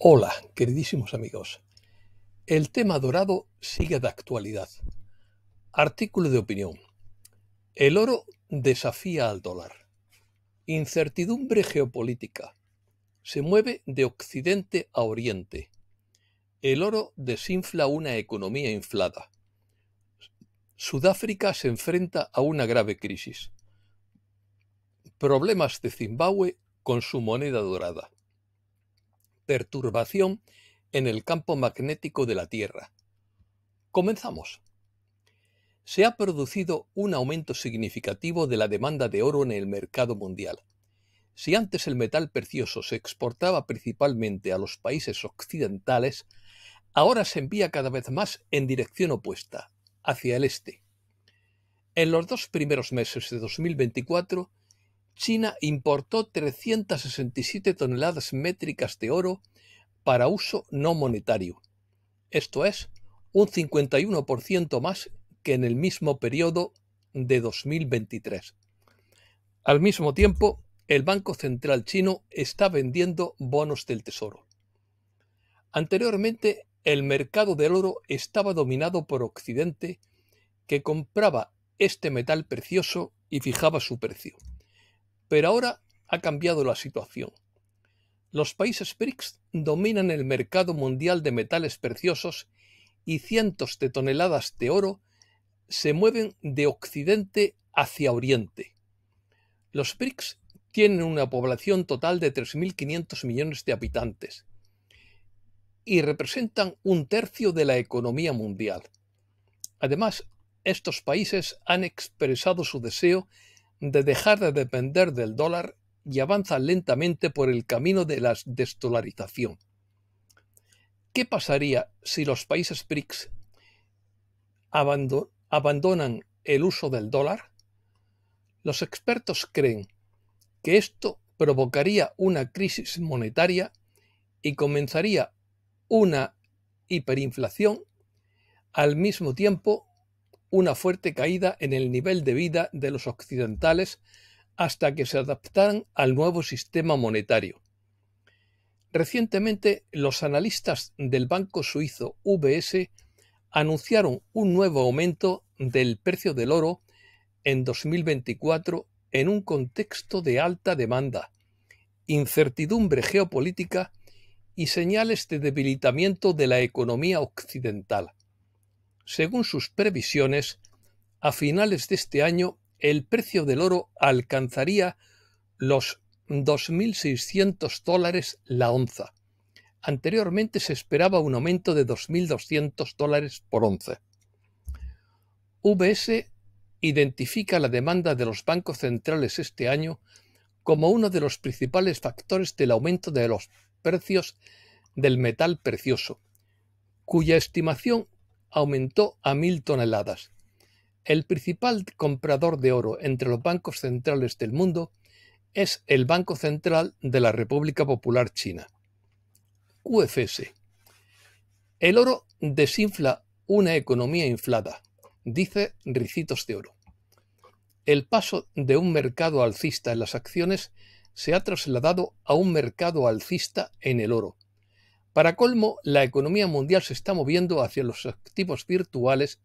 Hola, queridísimos amigos. El tema dorado sigue de actualidad. Artículo de opinión. El oro desafía al dólar. Incertidumbre geopolítica. Se mueve de occidente a oriente. El oro desinfla una economía inflada. Sudáfrica se enfrenta a una grave crisis. Problemas de Zimbabue con su moneda dorada perturbación en el campo magnético de la Tierra. Comenzamos. Se ha producido un aumento significativo de la demanda de oro en el mercado mundial. Si antes el metal precioso se exportaba principalmente a los países occidentales, ahora se envía cada vez más en dirección opuesta, hacia el este. En los dos primeros meses de 2024, China importó 367 toneladas métricas de oro para uso no monetario. Esto es un 51% más que en el mismo periodo de 2023. Al mismo tiempo, el Banco Central chino está vendiendo bonos del tesoro. Anteriormente, el mercado del oro estaba dominado por Occidente, que compraba este metal precioso y fijaba su precio. Pero ahora ha cambiado la situación. Los países BRICS dominan el mercado mundial de metales preciosos y cientos de toneladas de oro se mueven de Occidente hacia Oriente. Los BRICS tienen una población total de 3.500 millones de habitantes y representan un tercio de la economía mundial. Además, estos países han expresado su deseo de dejar de depender del dólar y avanza lentamente por el camino de la destolarización. ¿Qué pasaría si los países BRICS abandonan el uso del dólar? Los expertos creen que esto provocaría una crisis monetaria y comenzaría una hiperinflación al mismo tiempo una fuerte caída en el nivel de vida de los occidentales hasta que se adaptaran al nuevo sistema monetario. Recientemente, los analistas del banco suizo UBS anunciaron un nuevo aumento del precio del oro en 2024 en un contexto de alta demanda, incertidumbre geopolítica y señales de debilitamiento de la economía occidental según sus previsiones, a finales de este año el precio del oro alcanzaría los 2.600 dólares la onza. Anteriormente se esperaba un aumento de 2.200 dólares por onza. VS identifica la demanda de los bancos centrales este año como uno de los principales factores del aumento de los precios del metal precioso, cuya estimación aumentó a mil toneladas. El principal comprador de oro entre los bancos centrales del mundo es el Banco Central de la República Popular China. QFS. El oro desinfla una economía inflada, dice Ricitos de Oro. El paso de un mercado alcista en las acciones se ha trasladado a un mercado alcista en el oro, para colmo, la economía mundial se está moviendo hacia los activos virtuales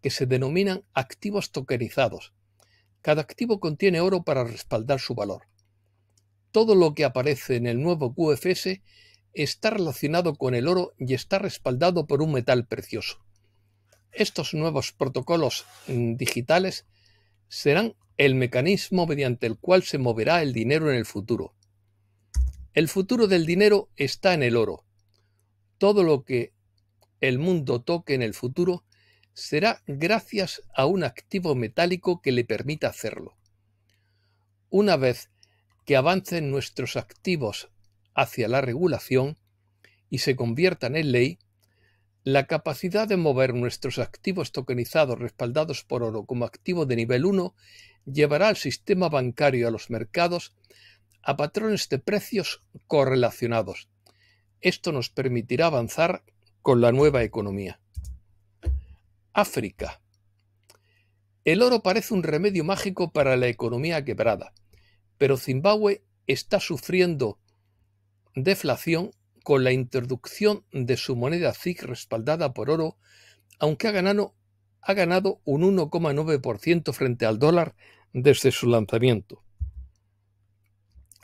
que se denominan activos tokenizados. Cada activo contiene oro para respaldar su valor. Todo lo que aparece en el nuevo QFS está relacionado con el oro y está respaldado por un metal precioso. Estos nuevos protocolos mm, digitales serán el mecanismo mediante el cual se moverá el dinero en el futuro. El futuro del dinero está en el oro, todo lo que el mundo toque en el futuro será gracias a un activo metálico que le permita hacerlo. Una vez que avancen nuestros activos hacia la regulación y se conviertan en ley, la capacidad de mover nuestros activos tokenizados respaldados por oro como activo de nivel 1 llevará al sistema bancario y a los mercados a patrones de precios correlacionados, esto nos permitirá avanzar con la nueva economía. África. El oro parece un remedio mágico para la economía quebrada, pero Zimbabue está sufriendo deflación con la introducción de su moneda ZIC respaldada por oro, aunque ha ganado, ha ganado un 1,9% frente al dólar desde su lanzamiento.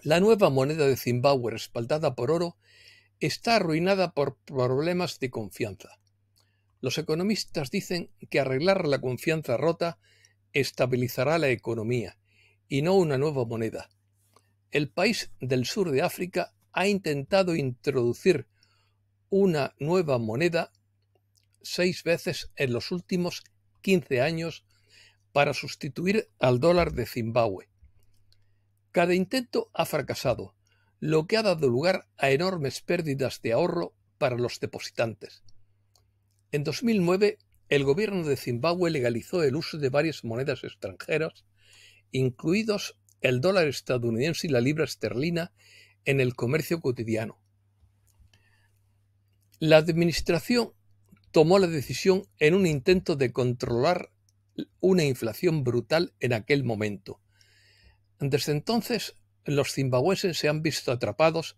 La nueva moneda de Zimbabue respaldada por oro está arruinada por problemas de confianza. Los economistas dicen que arreglar la confianza rota estabilizará la economía y no una nueva moneda. El país del sur de África ha intentado introducir una nueva moneda seis veces en los últimos 15 años para sustituir al dólar de Zimbabue. Cada intento ha fracasado, lo que ha dado lugar a enormes pérdidas de ahorro para los depositantes. En 2009, el gobierno de Zimbabue legalizó el uso de varias monedas extranjeras, incluidos el dólar estadounidense y la libra esterlina, en el comercio cotidiano. La administración tomó la decisión en un intento de controlar una inflación brutal en aquel momento. Desde entonces los zimbabueses se han visto atrapados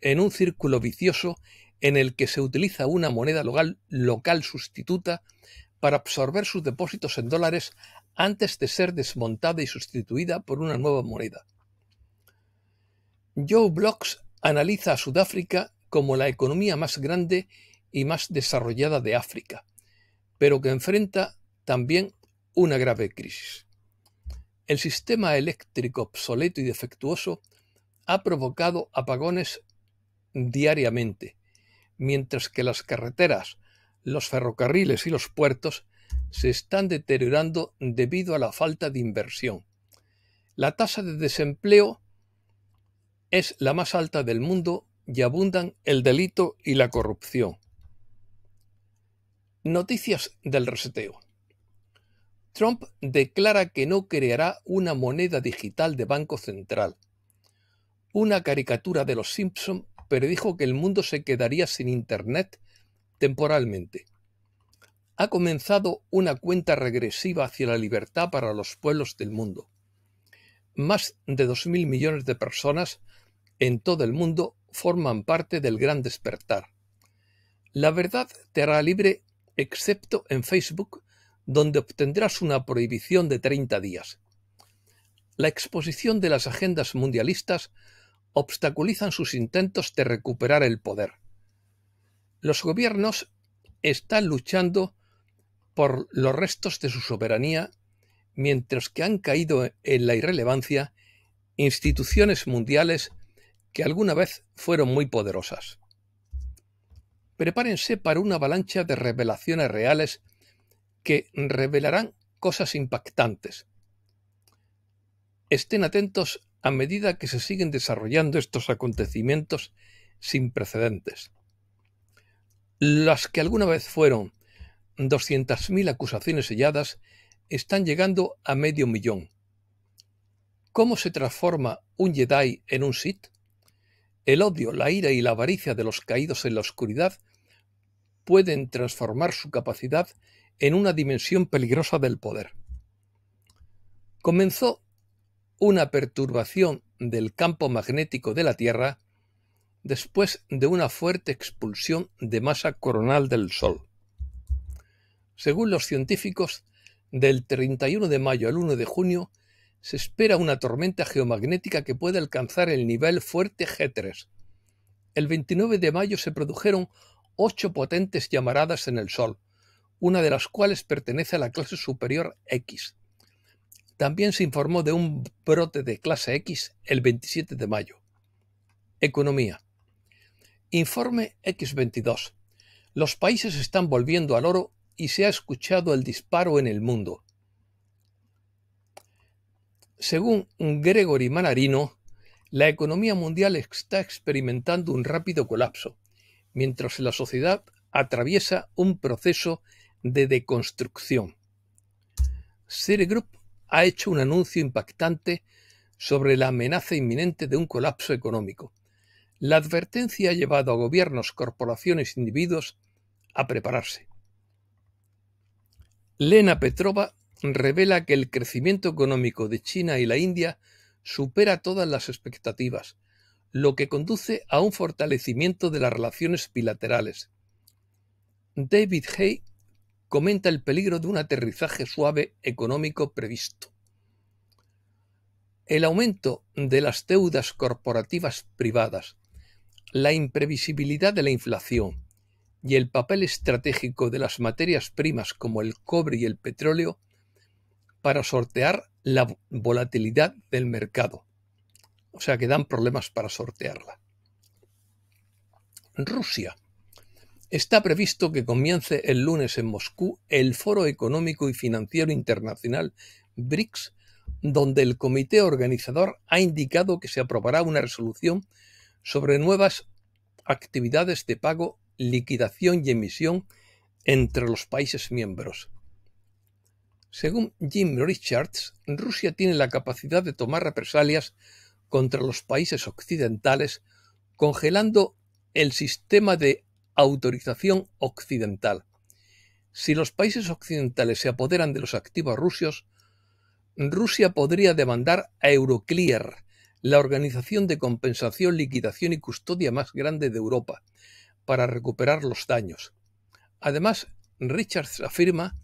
en un círculo vicioso en el que se utiliza una moneda local, local sustituta para absorber sus depósitos en dólares antes de ser desmontada y sustituida por una nueva moneda. Joe Blocks analiza a Sudáfrica como la economía más grande y más desarrollada de África, pero que enfrenta también una grave crisis el sistema eléctrico obsoleto y defectuoso ha provocado apagones diariamente, mientras que las carreteras, los ferrocarriles y los puertos se están deteriorando debido a la falta de inversión. La tasa de desempleo es la más alta del mundo y abundan el delito y la corrupción. Noticias del reseteo. Trump declara que no creará una moneda digital de Banco Central. Una caricatura de los Simpson predijo que el mundo se quedaría sin Internet temporalmente. Ha comenzado una cuenta regresiva hacia la libertad para los pueblos del mundo. Más de 2.000 millones de personas en todo el mundo forman parte del gran despertar. La verdad te hará libre excepto en Facebook, donde obtendrás una prohibición de 30 días. La exposición de las agendas mundialistas obstaculizan sus intentos de recuperar el poder. Los gobiernos están luchando por los restos de su soberanía, mientras que han caído en la irrelevancia instituciones mundiales que alguna vez fueron muy poderosas. Prepárense para una avalancha de revelaciones reales que revelarán cosas impactantes. Estén atentos a medida que se siguen desarrollando estos acontecimientos sin precedentes. Las que alguna vez fueron 200.000 acusaciones selladas están llegando a medio millón. ¿Cómo se transforma un Jedi en un Sith? El odio, la ira y la avaricia de los caídos en la oscuridad pueden transformar su capacidad en una dimensión peligrosa del poder. Comenzó una perturbación del campo magnético de la Tierra después de una fuerte expulsión de masa coronal del Sol. Según los científicos, del 31 de mayo al 1 de junio se espera una tormenta geomagnética que puede alcanzar el nivel fuerte G3. El 29 de mayo se produjeron ocho potentes llamaradas en el Sol, una de las cuales pertenece a la clase superior X. También se informó de un brote de clase X el 27 de mayo. Economía. Informe X22. Los países están volviendo al oro y se ha escuchado el disparo en el mundo. Según Gregory Manarino, la economía mundial está experimentando un rápido colapso, mientras la sociedad atraviesa un proceso de deconstrucción. Group ha hecho un anuncio impactante sobre la amenaza inminente de un colapso económico. La advertencia ha llevado a gobiernos, corporaciones e individuos a prepararse. Lena Petrova revela que el crecimiento económico de China y la India supera todas las expectativas, lo que conduce a un fortalecimiento de las relaciones bilaterales. David Hay comenta el peligro de un aterrizaje suave económico previsto. El aumento de las deudas corporativas privadas, la imprevisibilidad de la inflación y el papel estratégico de las materias primas como el cobre y el petróleo para sortear la volatilidad del mercado. O sea que dan problemas para sortearla. Rusia Está previsto que comience el lunes en Moscú el Foro Económico y Financiero Internacional BRICS, donde el comité organizador ha indicado que se aprobará una resolución sobre nuevas actividades de pago, liquidación y emisión entre los países miembros. Según Jim Richards, Rusia tiene la capacidad de tomar represalias contra los países occidentales, congelando el sistema de autorización occidental. Si los países occidentales se apoderan de los activos rusos, Rusia podría demandar a Euroclear, la organización de compensación, liquidación y custodia más grande de Europa, para recuperar los daños. Además, Richards afirma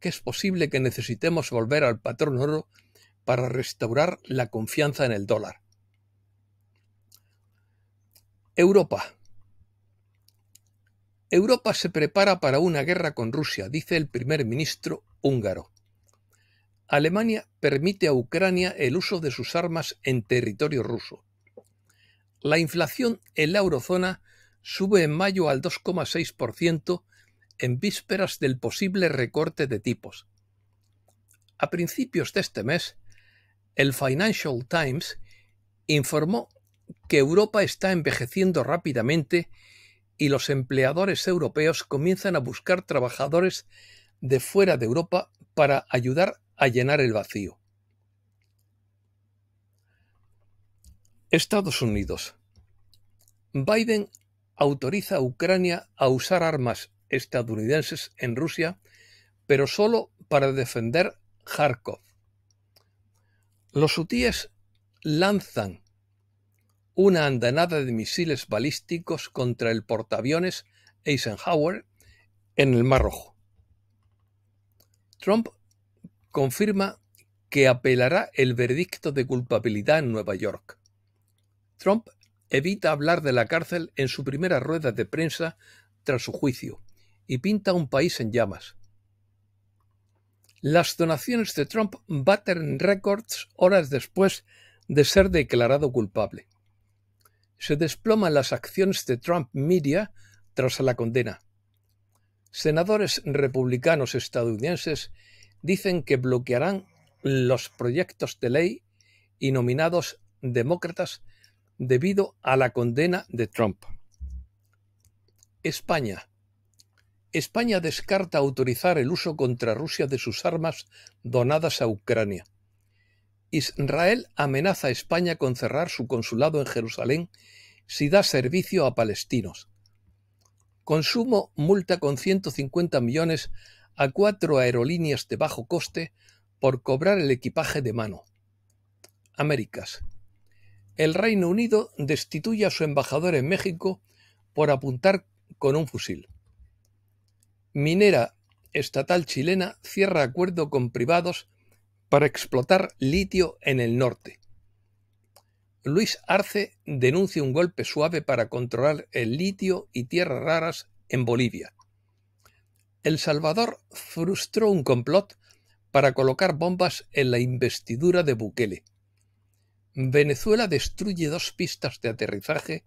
que es posible que necesitemos volver al patrón oro para restaurar la confianza en el dólar. Europa, Europa se prepara para una guerra con Rusia, dice el primer ministro húngaro. Alemania permite a Ucrania el uso de sus armas en territorio ruso. La inflación en la eurozona sube en mayo al 2,6% en vísperas del posible recorte de tipos. A principios de este mes, el Financial Times informó que Europa está envejeciendo rápidamente y los empleadores europeos comienzan a buscar trabajadores de fuera de Europa para ayudar a llenar el vacío. Estados Unidos. Biden autoriza a Ucrania a usar armas estadounidenses en Rusia, pero solo para defender Kharkov. Los hutíes lanzan una andanada de misiles balísticos contra el portaaviones Eisenhower en el Mar Rojo. Trump confirma que apelará el veredicto de culpabilidad en Nueva York. Trump evita hablar de la cárcel en su primera rueda de prensa tras su juicio y pinta un país en llamas. Las donaciones de Trump baten récords horas después de ser declarado culpable se desploman las acciones de Trump Media tras la condena. Senadores republicanos estadounidenses dicen que bloquearán los proyectos de ley y nominados demócratas debido a la condena de Trump. España. España descarta autorizar el uso contra Rusia de sus armas donadas a Ucrania. Israel amenaza a España con cerrar su consulado en Jerusalén si da servicio a palestinos. Consumo multa con 150 millones a cuatro aerolíneas de bajo coste por cobrar el equipaje de mano. Américas. El Reino Unido destituye a su embajador en México por apuntar con un fusil. Minera estatal chilena cierra acuerdo con privados para explotar litio en el norte. Luis Arce denuncia un golpe suave para controlar el litio y tierras raras en Bolivia. El Salvador frustró un complot para colocar bombas en la investidura de Bukele. Venezuela destruye dos pistas de aterrizaje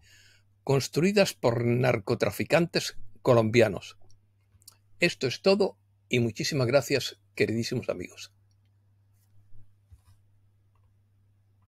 construidas por narcotraficantes colombianos. Esto es todo y muchísimas gracias, queridísimos amigos.